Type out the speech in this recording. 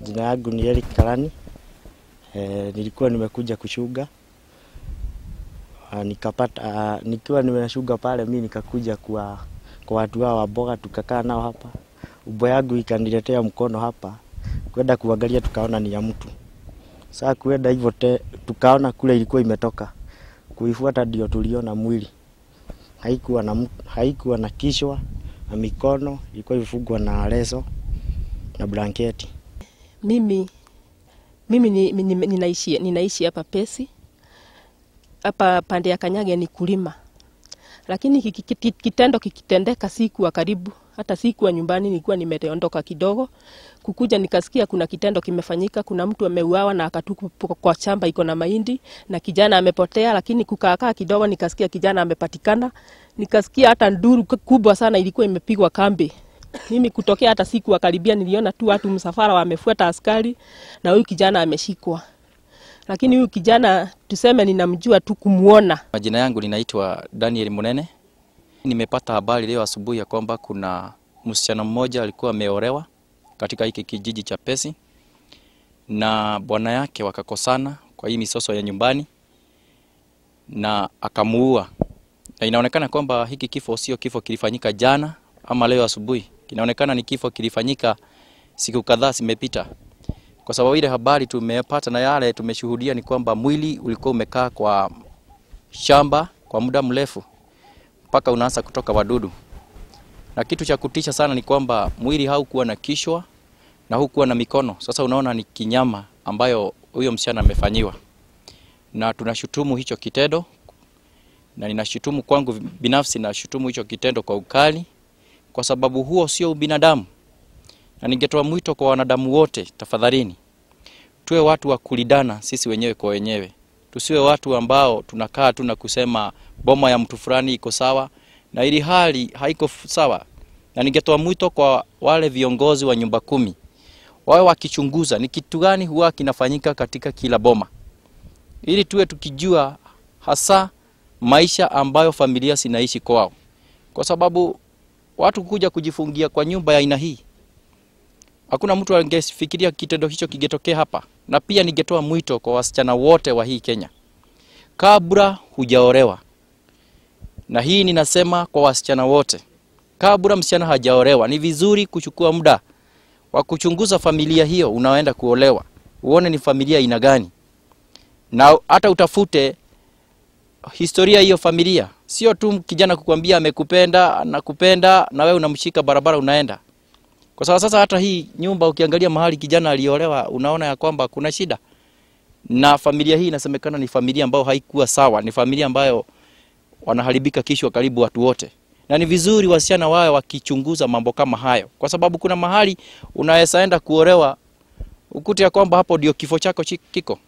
Jina yangu ni Eric Karani. E, eh, nilikuwa nimekuja kushuga A, ah, nikapata ah, nikiwa nimeshuga pale, mi nikakuja kwa, kwa watu hao wa mboga, tukakaa nao hapa. Ubo yangu ikaniletea mkono hapa kwenda kuangalia, tukaona ni ya mtu. Saa kwenda hivyo tukaona kule ilikuwa imetoka kuifuata, ndio tuliona mwili haikuwa na, haikuwa na kishwa na mikono, ilikuwa imefungwa na leso na blanketi. Mimi mimi ni, ni, ni ni ninaishi hapa Pesi, hapa pande ya Kanyage ni kulima, lakini kitendo kikitendeka, sikuwa karibu hata sikuwa nyumbani, nilikuwa nimeondoka kidogo, kukuja nikasikia kuna kitendo kimefanyika, kuna mtu ameuawa na akatupwa kwa chamba iko na mahindi na kijana amepotea. Lakini kukaakaa kidogo, nikasikia kijana amepatikana, nikasikia hata nduru kubwa sana ilikuwa imepigwa kambi mimi kutokea hata siku wakaribia, niliona tu watu msafara wamefuata askari na huyu kijana ameshikwa, lakini huyu kijana tuseme ninamjua tu kumuona. Majina yangu ninaitwa Daniel Munene. Nimepata habari leo asubuhi ya kwamba kuna msichana mmoja alikuwa ameolewa katika hiki kijiji cha Pesi na bwana yake wakakosana kwa hii misoso ya nyumbani na akamuua, na inaonekana kwamba hiki kifo sio kifo kilifanyika jana ama leo asubuhi. Kinaonekana ni kifo kilifanyika siku kadhaa zimepita, kwa sababu ile habari tumepata na yale tumeshuhudia ni kwamba mwili ulikuwa umekaa kwa shamba kwa muda mrefu mpaka unaanza kutoka wadudu. Na kitu cha kutisha sana ni kwamba mwili haukuwa na kishwa na hukuwa na mikono. Sasa unaona ni kinyama ambayo huyo msichana amefanyiwa, na tunashutumu hicho kitendo, na ninashutumu kwangu binafsi, nashutumu hicho kitendo kwa ukali kwa sababu huo sio ubinadamu. Na ningetoa mwito kwa wanadamu wote, tafadhalini, tuwe watu wa kulidana sisi wenyewe kwa wenyewe, tusiwe watu ambao tunakaa tu na kusema boma ya mtu fulani iko sawa na ili hali haiko sawa. Na ningetoa mwito kwa wale viongozi wa nyumba kumi wawe wakichunguza ni kitu gani huwa kinafanyika katika kila boma, ili tuwe tukijua hasa maisha ambayo familia zinaishi kwao, kwa sababu watu kuja kujifungia kwa nyumba ya aina hii, hakuna mtu angefikiria kitendo hicho kigetokea hapa. Na pia ningetoa mwito kwa wasichana wote wa hii Kenya, kabla hujaolewa, na hii ninasema kwa wasichana wote, kabla msichana hajaolewa, ni vizuri kuchukua muda wa kuchunguza familia hiyo unaoenda kuolewa, uone ni familia aina gani, na hata utafute historia hiyo familia, sio tu kijana kukwambia amekupenda anakupenda na wewe unamshika barabara unaenda. Kwa sababu sasa hata hii nyumba ukiangalia mahali kijana aliolewa, unaona ya kwamba kuna shida, na familia hii inasemekana ni familia ambayo haikuwa sawa, ni familia ambayo wanaharibika kishwa karibu watu wote na ni vizuri wasichana wawe wakichunguza mambo kama hayo, kwa sababu kuna mahali unaweza enda kuolewa ukute ya kwamba hapo ndio kifo chako kiko.